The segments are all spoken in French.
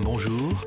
bonjour.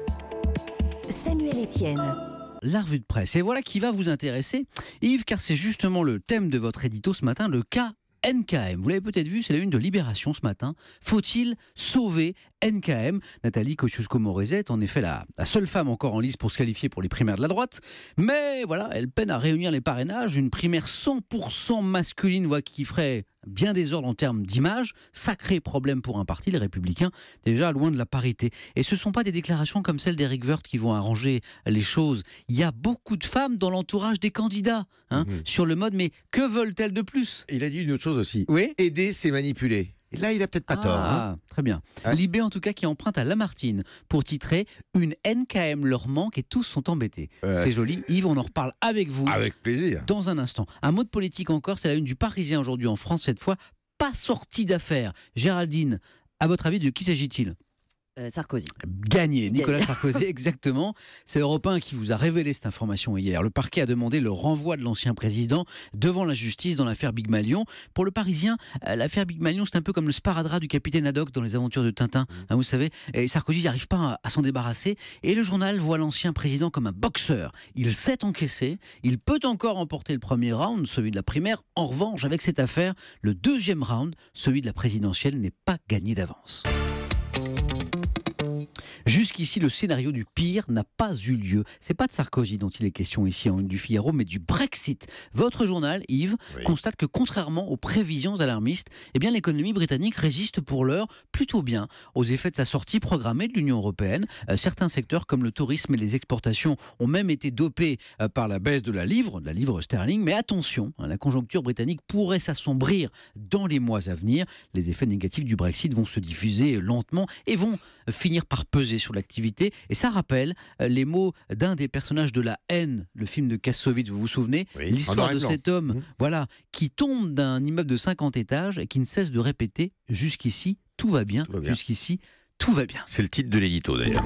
Samuel Etienne. La revue de presse. Et voilà qui va vous intéresser, Yves, car c'est justement le thème de votre édito ce matin, le cas NKM. Vous l'avez peut-être vu, c'est la une de Libération ce matin. Faut-il sauver NKM Nathalie Kosciusko-Morizet, en effet la, la, seule femme encore en lice pour se qualifier pour les primaires de la droite. Mais voilà, elle peine à réunir les parrainages. Une primaire 100% masculine, voix qui ferait bien des en termes d'image. Sacré problème pour un parti, les Républicains, déjà loin de la parité. Et ce ne sont pas des déclarations comme celle d'Eric Woerth qui vont arranger les choses. Il y a beaucoup de femmes dans l'entourage des candidats hein, mhm. sur le mode, mais que veulent-elles de plus Il a dit une autre chose aussi. Oui. Aider, c'est manipuler. Et là, il a peut-être pas tort. Hein. Ah, très bien. Libé, en tout cas, qui emprunte à Lamartine pour titrer Une NKM leur manque et tous sont embêtés. C'est joli. Yves, on en reparle avec vous. Avec plaisir. Dans un instant. Un mot de politique encore, c'est la une du Parisien aujourd'hui en France, cette fois. Pas sortie d'affaires. Géraldine, à votre avis, de qui s'agit-il euh, Sarkozy. Gagné, Nicolas Sarkozy, exactement. C'est Europe 1 qui vous a révélé cette information hier. Le parquet a demandé le renvoi de l'ancien président devant la justice dans l'affaire Big Malion. Pour le Parisien, euh, l'affaire Big Malion, c'est un peu comme le sparadrap du capitaine Haddock dans les aventures de Tintin, mm. hein, vous savez. Sarkozy n'arrive pas à, s'en débarrasser. Et le journal voit l'ancien président comme un boxeur. Il sait encaisser, il peut encore emporter le premier round, celui de la primaire. En revanche, avec cette affaire, le deuxième round, celui de la présidentielle, n'est pas gagné d'avance ici, le scénario du pire n'a pas eu lieu. C'est pas de Sarkozy dont il est question ici en hein, une du Figaro, mais du Brexit. Votre journal, Yves, constate que contrairement aux prévisions alarmistes, eh bien l'économie britannique résiste pour l'heure plutôt bien aux effets de sa sortie programmée de l'Union européenne. Euh, certains secteurs comme le tourisme et les exportations ont même été dopés euh, par la baisse de la livre, de la livre sterling. Mais attention, hein, la conjoncture britannique pourrait s'assombrir dans les mois à venir. Les effets négatifs du Brexit vont se diffuser lentement et vont finir par peser sur la et ça rappelle euh, les mots d'un des personnages de La haine, le film de Kassovitz, vous vous souvenez L'histoire de cet homme, mmh. voilà, qui tombe d'un immeuble de 50 étages et qui ne cesse de répéter jusqu'ici, tout va bien. jusqu'ici, tout va bien. C'est le titre de l'édito d'ailleurs.